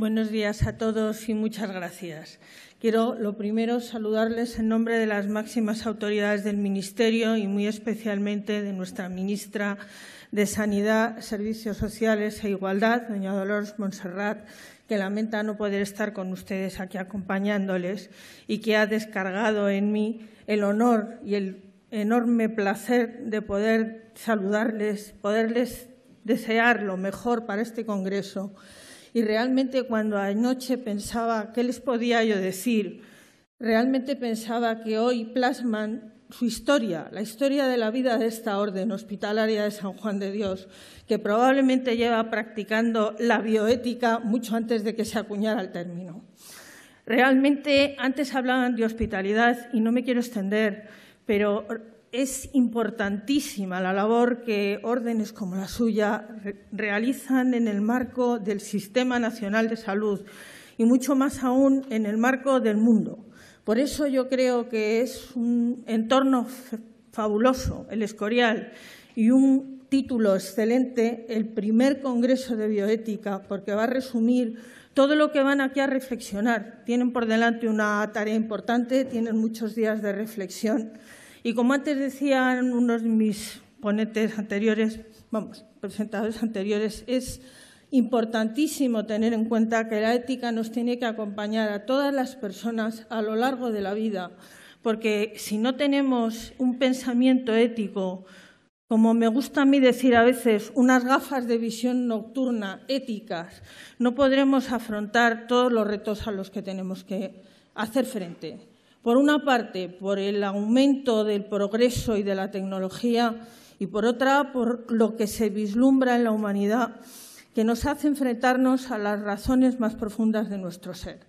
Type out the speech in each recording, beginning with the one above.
Buenos días a todos y muchas gracias. Quiero, lo primero, saludarles en nombre de las máximas autoridades del Ministerio y muy especialmente de nuestra ministra de Sanidad, Servicios Sociales e Igualdad, doña Dolores Montserrat, que lamenta no poder estar con ustedes aquí acompañándoles y que ha descargado en mí el honor y el enorme placer de poder saludarles, poderles desear lo mejor para este Congreso y realmente cuando anoche pensaba qué les podía yo decir, realmente pensaba que hoy plasman su historia, la historia de la vida de esta orden hospitalaria de San Juan de Dios, que probablemente lleva practicando la bioética mucho antes de que se acuñara el término. Realmente antes hablaban de hospitalidad y no me quiero extender, pero es importantísima la labor que órdenes como la suya realizan en el marco del Sistema Nacional de Salud y mucho más aún en el marco del mundo. Por eso yo creo que es un entorno fabuloso, el Escorial, y un título excelente, el primer Congreso de Bioética, porque va a resumir todo lo que van aquí a reflexionar. Tienen por delante una tarea importante, tienen muchos días de reflexión. Y como antes decían unos de mis ponentes anteriores, vamos, presentadores anteriores, es importantísimo tener en cuenta que la ética nos tiene que acompañar a todas las personas a lo largo de la vida, porque si no tenemos un pensamiento ético, como me gusta a mí decir a veces, unas gafas de visión nocturna éticas, no podremos afrontar todos los retos a los que tenemos que hacer frente. Por una parte, por el aumento del progreso y de la tecnología y por otra, por lo que se vislumbra en la humanidad que nos hace enfrentarnos a las razones más profundas de nuestro ser.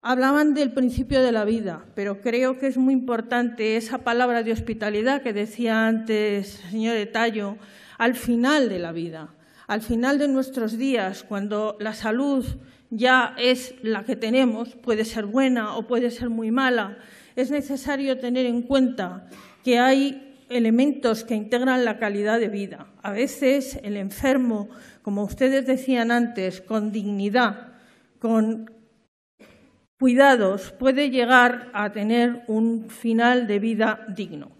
Hablaban del principio de la vida, pero creo que es muy importante esa palabra de hospitalidad que decía antes el señor Etallo, al final de la vida al final de nuestros días, cuando la salud ya es la que tenemos, puede ser buena o puede ser muy mala, es necesario tener en cuenta que hay elementos que integran la calidad de vida. A veces el enfermo, como ustedes decían antes, con dignidad, con cuidados, puede llegar a tener un final de vida digno.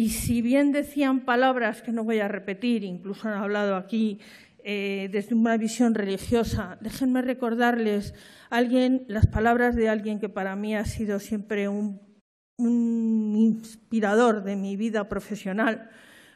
Y si bien decían palabras que no voy a repetir, incluso han hablado aquí eh, desde una visión religiosa, déjenme recordarles alguien, las palabras de alguien que para mí ha sido siempre un, un inspirador de mi vida profesional,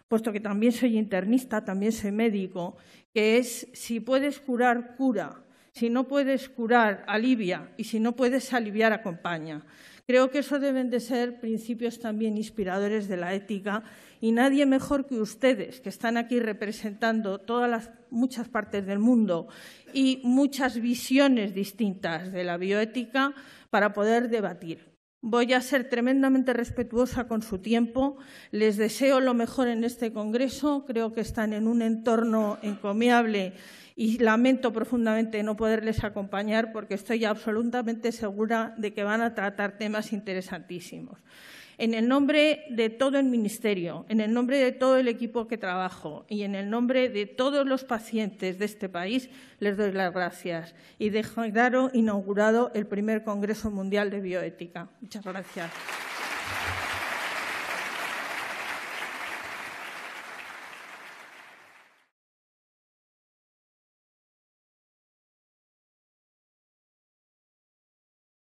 puesto que también soy internista, también soy médico, que es si puedes curar, cura. Si no puedes curar, alivia. Y si no puedes aliviar, acompaña. Creo que eso deben de ser principios también inspiradores de la ética y nadie mejor que ustedes, que están aquí representando todas las muchas partes del mundo y muchas visiones distintas de la bioética para poder debatir. Voy a ser tremendamente respetuosa con su tiempo. Les deseo lo mejor en este Congreso. Creo que están en un entorno encomiable y lamento profundamente no poderles acompañar porque estoy absolutamente segura de que van a tratar temas interesantísimos. En el nombre de todo el Ministerio, en el nombre de todo el equipo que trabajo y en el nombre de todos los pacientes de este país, les doy las gracias y dejo inaugurado el primer Congreso Mundial de Bioética. Muchas gracias.